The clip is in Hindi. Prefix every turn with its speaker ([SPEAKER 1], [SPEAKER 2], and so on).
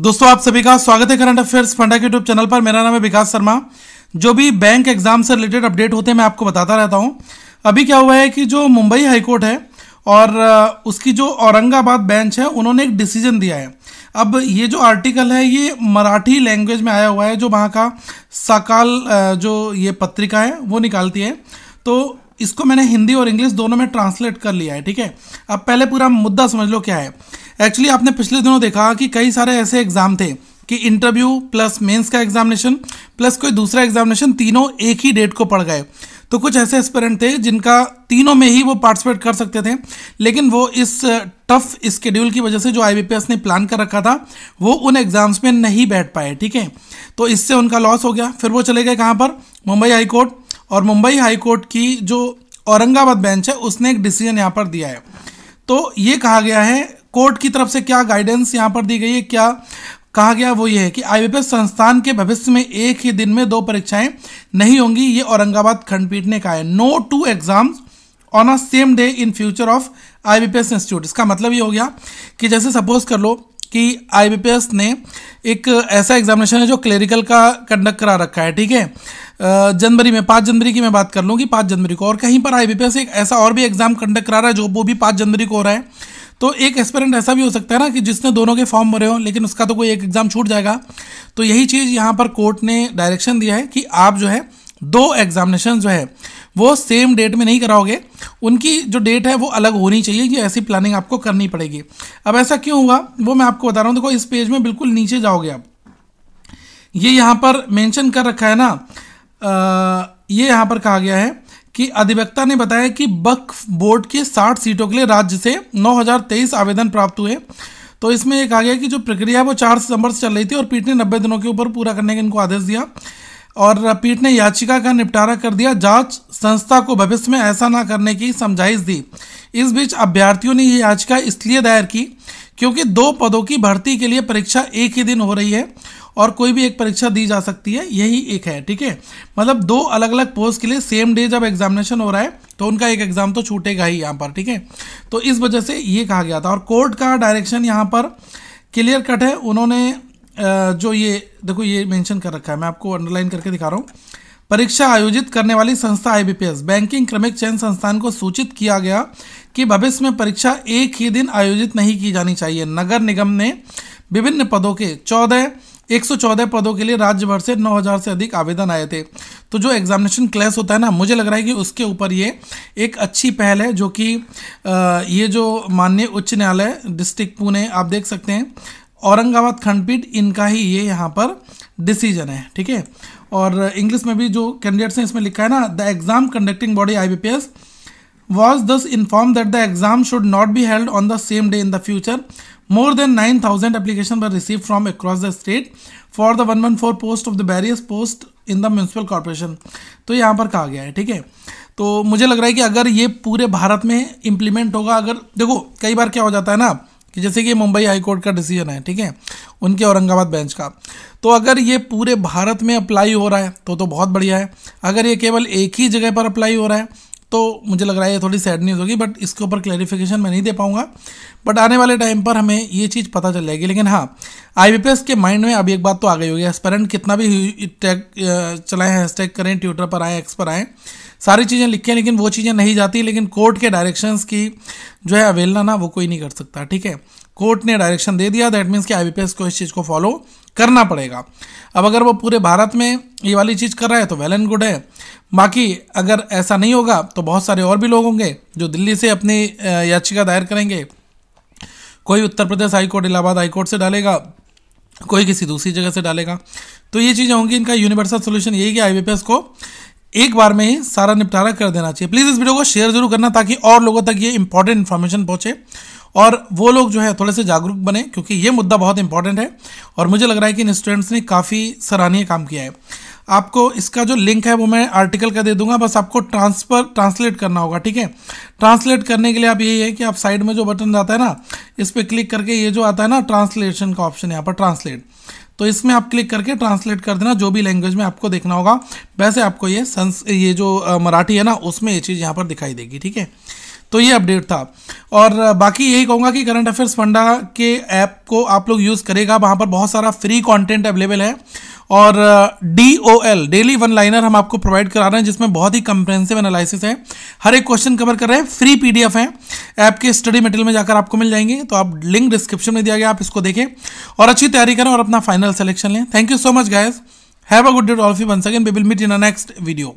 [SPEAKER 1] दोस्तों आप सभी का स्वागत है करंट अफेयर्स फंडा के यूट्यूब चैनल पर मेरा नाम है विकास शर्मा जो भी बैंक एग्जाम से रिलेटेड अपडेट होते हैं मैं आपको बताता रहता हूं अभी क्या हुआ है कि जो मुंबई हाईकोर्ट है और उसकी जो औरंगाबाद बेंच है उन्होंने एक डिसीजन दिया है अब ये जो आर्टिकल है ये मराठी लैंग्वेज में आया हुआ है जो वहाँ का साकाल जो ये पत्रिका है वो निकालती है तो इसको मैंने हिंदी और इंग्लिश दोनों में ट्रांसलेट कर लिया है ठीक है अब पहले पूरा मुद्दा समझ लो क्या है एक्चुअली आपने पिछले दिनों देखा कि कई सारे ऐसे एग्जाम थे कि इंटरव्यू प्लस मेंस का एग्जामिनेशन प्लस कोई दूसरा एग्जामिनेशन तीनों एक ही डेट को पड़ गए तो कुछ ऐसे एस्पेरेंट थे जिनका तीनों में ही वो पार्टिसिपेट कर सकते थे लेकिन वो इस टफ uh, स्केड्यूल की वजह से जो आई ने प्लान कर रखा था वो उन एग्ज़ाम्स में नहीं बैठ पाए ठीक है तो इससे उनका लॉस हो गया फिर वो चले गए कहाँ पर मुंबई हाईकोर्ट और मुंबई हाईकोर्ट की जो औरंगाबाद बेंच है उसने एक डिसीजन यहाँ पर दिया है तो ये कहा गया है कोर्ट की तरफ से क्या गाइडेंस यहाँ पर दी गई है क्या कहा गया वो ये है कि आई संस्थान के भविष्य में एक ही दिन में दो परीक्षाएं नहीं होंगी ये औरंगाबाद खंडपीठ ने कहा है no two exams on a same day in future of IBPS institute इसका मतलब ये हो गया कि जैसे सपोज कर लो कि आई ने एक ऐसा एग्जामिनेशन है जो क्लेरिकल का कंडक्ट करा रखा है ठीक है जनवरी में पाँच जनवरी की मैं बात कर लूँ कि पाँच जनवरी को और कहीं पर आई एक ऐसा और भी एग्जाम कंडक्ट करा रहा है जो वो भी पाँच जनवरी को हो रहा है तो एक एक्सपेरेंट ऐसा भी हो सकता है ना कि जिसने दोनों के फॉर्म भरे हो लेकिन उसका तो कोई एक एग्ज़ाम छूट जाएगा तो यही चीज़ यहाँ पर कोर्ट ने डायरेक्शन दिया है कि आप जो है दो एग्जामिनेशन जो है वो सेम डेट में नहीं कराओगे उनकी जो डेट है वो अलग होनी चाहिए ये ऐसी प्लानिंग आपको करनी पड़ेगी अब ऐसा क्यों हुआ वो मैं आपको बता रहा हूँ देखो इस पेज में बिल्कुल नीचे जाओगे आप ये यहाँ पर मेंशन कर रखा है ना आ, ये यहाँ पर कहा गया है कि अधिवक्ता ने बताया कि बक बोर्ड के 60 सीटों के लिए राज्य से 9023 आवेदन प्राप्त हुए तो इसमें एक आ गया कि जो प्रक्रिया है वो चार सितंबर से चल रही थी और पीठ ने नब्बे दिनों के ऊपर पूरा करने का इनको आदेश दिया और पीठ ने याचिका का निपटारा कर दिया जांच संस्था को भविष्य में ऐसा ना करने की समझाइश दी इस बीच अभ्यर्थियों ने ये याचिका इसलिए दायर की क्योंकि दो पदों की भर्ती के लिए परीक्षा एक ही दिन हो रही है और कोई भी एक परीक्षा दी जा सकती है यही एक है ठीक है मतलब दो अलग अलग पोस्ट के लिए सेम डे जब एग्जामिनेशन हो रहा है तो उनका एक एग्जाम तो छूटेगा ही यहाँ पर ठीक है तो इस वजह से ये कहा गया था और कोर्ट का डायरेक्शन यहाँ पर क्लियर कट है उन्होंने जो ये देखो ये मेंशन कर रखा है मैं आपको अंडरलाइन करके दिखा रहा हूँ परीक्षा आयोजित करने वाली संस्था आईबीपीएस बैंकिंग क्रमिक चयन संस्थान को सूचित किया गया कि भविष्य में परीक्षा एक ही दिन आयोजित नहीं की जानी चाहिए नगर निगम ने विभिन्न पदों के चौदह 114 पदों के लिए राज्य भर से 9000 से अधिक आवेदन आए थे तो जो एग्जामिनेशन क्लास होता है ना मुझे लग रहा है कि उसके ऊपर ये एक अच्छी पहल है जो कि ये जो माननीय उच्च न्यायालय डिस्ट्रिक्ट पुणे आप देख सकते हैं औरंगाबाद खंडपीठ इनका ही ये यहाँ पर डिसीजन है ठीक है और इंग्लिश में भी जो कैंडिडेट्स हैं इसमें लिखा है ना the exam conducting body I B P S was thus informed that the exam should not be held on the same day in the future. More than 9,000 applications were received from across the state for the 114 post of the various post in the municipal corporation to yahan par kaha gaya hai theek hai to mujhe lag raha hai ki agar ye pure bharat mein implement hoga agar dekho kai bar kya ho jata hai na कि जैसे कि मुंबई हाई कोर्ट का डिसीजन है ठीक है उनके औरंगाबाद बेंच का तो अगर ये पूरे भारत में अप्लाई हो रहा है तो तो बहुत बढ़िया है अगर ये केवल एक ही जगह पर अप्लाई हो रहा है तो मुझे लग रहा है ये थोड़ी सैड न्यूज़ होगी बट इसके ऊपर क्लैरिफिकेशन मैं नहीं दे पाऊंगा बट आने वाले टाइम पर हमें ये चीज़ पता चल जाएगी लेकिन हाँ आई के माइंड में अभी एक बात तो आ गई होगी एस्पेरेंट कितना भी टैग चलाएं हैशटैग करें ट्विटर पर आएँ एक्स पर आएँ सारी चीज़ें लिखें लेकिन वो चीज़ें नहीं जाती लेकिन कोर्ट के डायरेक्शंस की जो है अवेलना ना वो कोई नहीं कर सकता ठीक है कोर्ट ने डायरेक्शन दे दिया दैट मीन्स कि आई को इस चीज़ को फॉलो करना पड़ेगा अब अगर वो पूरे भारत में ये वाली चीज़ कर रहा है तो वेल एंड गुड है बाकी अगर ऐसा नहीं होगा तो बहुत सारे और भी लोग होंगे जो दिल्ली से अपनी याचिका दायर करेंगे कोई उत्तर प्रदेश हाईकोर्ट इलाहाबाद हाईकोर्ट से डालेगा कोई किसी दूसरी जगह से डालेगा तो ये चीज़ें होंगी इनका यूनिवर्सल सोल्यूशन यही कि आई को एक बार में ही सारा निपटारा कर देना चाहिए प्लीज़ इस वीडियो को शेयर जरूर करना ताकि और लोगों तक ये इंपॉर्टेंट इन्फॉर्मेशन पहुंचे और वो लोग जो है थोड़े से जागरूक बने क्योंकि ये मुद्दा बहुत इंपॉर्टेंट है और मुझे लग रहा है कि इन स्टूडेंट्स ने काफ़ी सराहनीय काम किया है आपको इसका जो लिंक है वो मैं आर्टिकल का दे दूंगा बस आपको ट्रांसफर ट्रांसलेट करना होगा ठीक है ट्रांसलेट करने के लिए आप यही है कि आप साइड में जो बटन आता है ना इस पर क्लिक करके ये जो आता है ना ट्रांसलेशन का ऑप्शन यहाँ पर ट्रांसलेट तो इसमें आप क्लिक करके ट्रांसलेट कर देना जो भी लैंग्वेज में आपको देखना होगा वैसे आपको ये संस ये जो मराठी है ना उसमें ये चीज़ यहाँ पर दिखाई देगी ठीक है तो ये अपडेट था और बाकी यही कहूँगा कि करंट अफेयर्स फंडा के ऐप को आप लोग यूज़ करेगा वहाँ पर बहुत सारा फ्री कंटेंट अवेलेबल है और D O L daily one liner हम आपको प्रोवाइड करा रहे हैं जिसमें बहुत ही कंप्रेंसिव एनालिसिस है हर एक क्वेश्चन कवर कर रहे हैं फ्री पी डी एफ है ऐप के स्टडी मटेरियल में जाकर आपको मिल जाएंगे तो आप लिंक डिस्क्रिप्शन में दिया गया आप इसको देखें और अच्छी तैयारी करें और अपना फाइनल सेलेक्शन लें thank you so much guys have a good day all fee second again we will meet in a next video